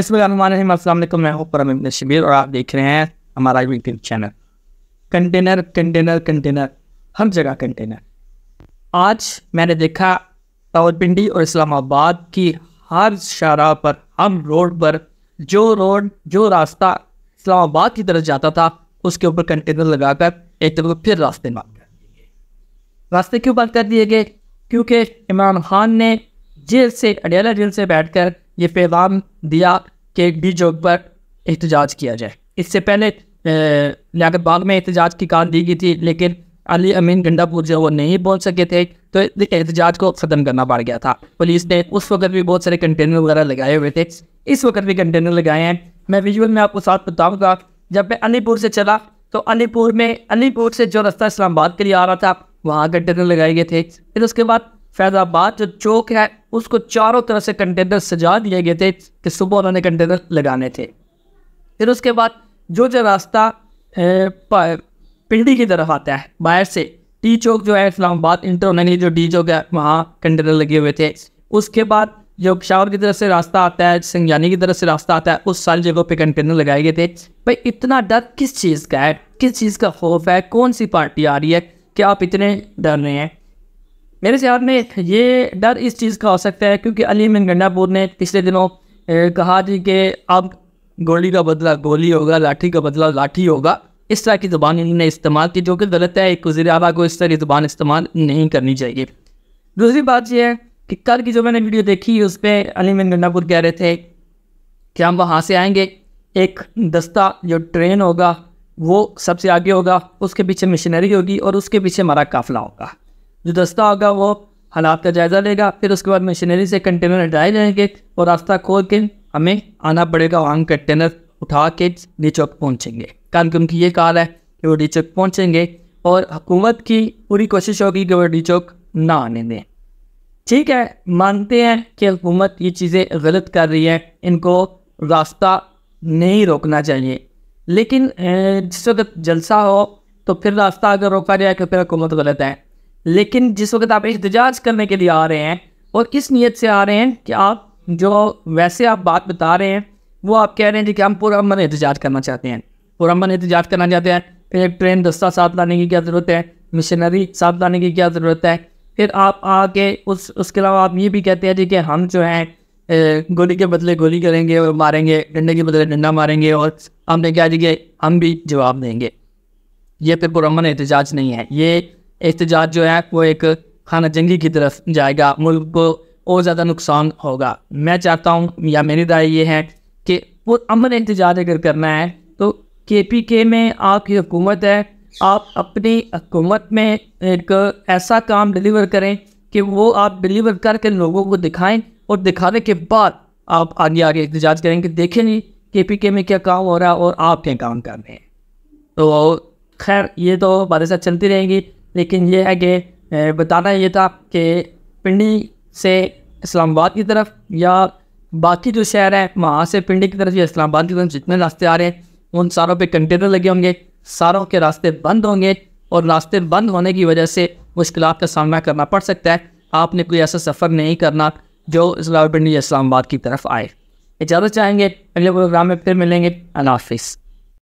इसमें मैं शबीर और आप देख रहे हैं हमारा YouTube channel container container container हर जगह कंटेनर आज मैंने देखा रावलपिंडी और इस्लामाबाद की हर शराह पर हम रोड पर जो रोड जो रास्ता इस्लामाबाद की तरफ जाता था उसके ऊपर कंटेनर लगाकर एक तरफ फिर रास्ते बंद कर दिए रास्ते क्यों बंद कर दिए गए क्योंकि इमरान खान ने जेल से अडियाला जेल से बैठकर ये पैगाम दिया कि एक डी चौक पर एहतजाज किया जाए इससे पहले लियात बाग में एहतजाज की कार दी गई थी लेकिन अली अमीन गंडापुर जो वो नहीं पहुँच सके थे तो एहतजाज को ख़त्म करना पड़ गया था पुलिस ने उस वक्त भी बहुत सारे कंटेनर वगैरह लगाए हुए थे इस वक्त भी कंटेनर लगाए हैं मैं विजुअल में आपको साथ बताऊँगा जब मैं अलीपुर से चला तो अलीपुर में अलीपुर से जो रास्ता इस्लामाबाद के लिए आ रहा था वहाँ कंटेनर लगाए गए थे फिर उसके बाद फैजाबाद जो चौक है उसको चारों तरफ से कंटेनर सजा दिए गए थे कि सुबह उन्होंने कंटेनर लगाने थे फिर उसके बाद जो जो रास्ता पिंडी की तरफ आता है बाहर से टी चौक जो है इस्लामाबाद इंटर होने जो टी चौक है वहाँ कंटेनर लगे हुए थे उसके बाद जो पशावर की तरफ से रास्ता आता है सिंगयानी की तरफ से रास्ता आता है उस सारी जगहों पे कंटेनर लगाए गए थे भाई इतना डर किस चीज़ का है किस चीज़ का खौफ है कौन सी पार्टी आ रही है कि आप इतने डर रहे हैं मेरे ख्याल में ये डर इस चीज़ का हो सकता है क्योंकि अली मिन गंडापुर ने पिछले दिनों कहा थी कि अब गोली का बदला गोली होगा लाठी का बदला लाठी होगा इस तरह की ज़बान इन्होंने इस्तेमाल की जो कि गलत है एक वजी अला को इस तरह की ज़बान इस्तेमाल नहीं करनी चाहिए दूसरी बात यह है कि कल की जो मैंने वीडियो देखी उस पर अली मिन गंडापुर कह रहे थे कि हम वहाँ से आएंगे एक दस्ता जो ट्रेन होगा वो सबसे आगे होगा उसके पीछे मशीनरी होगी और उसके पीछे हमारा काफिला होगा जो दस्ता होगा वो हालात का जायज़ा लेगा फिर उसके बाद मशीनरी से कंटेनर हटाए जाएंगे और रास्ता खोल के हमें आना पड़ेगा वहाँ कंटेनर उठा के डी चौक पहुँचेंगे कारण कि उनकी ये कार है कि वो डी चौक पहुँचेंगे और हुकूमत की पूरी कोशिश होगी कि वो डी चौक ना आने दें ठीक है मानते हैं कि हुकूमत ये चीज़ें गलत कर रही है इनको रास्ता नहीं रोकना चाहिए लेकिन जिस वक्त जलसा हो तो फिर रास्ता अगर रोका जाए तो फिर हुकूमत गलत है लेकिन जिस वक्त आप एहतजाज करने के लिए आ रहे हैं और इस नीयत से आ रहे हैं कि आप जो वैसे आप बात बता रहे हैं वो आप कह रहे हैं कि हम अमन एहतजाज करना चाहते हैं अमन एहतजाज करना चाहते हैं फिर एक ट्रेन दस्ता साथ लाने की क्या ज़रूरत है मिशनरी साथ लाने की क्या ज़रूरत है फिर आप आके उस उसके अलावा आप ये भी कहते हैं जी कि हम जो हैं गोली के बदले गोली करेंगे और मारेंगे डंडे के बदले डंडा मारेंगे और हमने क्या जी कि हम भी जवाब देंगे ये फिर पुरमन एहतजाज नहीं है ये एहतजाज जो है वो एक खाना जंगी की तरफ जाएगा मुल्क को और ज़्यादा नुकसान होगा मैं चाहता हूँ या मेरी राय ये है कि वो अमन एहतजाज अगर करना है तो के पी के में आपकी हुकूमत है आप अपनी हुकूमत में एक ऐसा काम डिलीवर करें कि वो आप डिलीवर करके लोगों को दिखाएं और दिखाने के बाद आप आगे आगे एहतजाज करेंगे देखें नहीं के पी के में क्या काम हो रहा है और आप क्या काम कर रहे हैं तो खैर ये तो बातें साथ चलती रहेंगी लेकिन ये है कि बताना ये था कि पिंडी से इस्लामाबाद की तरफ या बाकी जो शहर है वहाँ से पिंडी की तरफ या इस्लामाबाद की तरफ जितने रास्ते आ रहे हैं उन सारों पे कंटेनर लगे होंगे सारों के रास्ते बंद होंगे और रास्ते बंद होने की वजह से मुश्किल का सामना करना पड़ सकता है आपने कोई ऐसा सफ़र नहीं करना जो इस्लाम पिंडी या इस्लामाबाद की तरफ आए इजाज़त चाहेंगे अगले प्रोग्राम में फिर मिलेंगे अनाफिस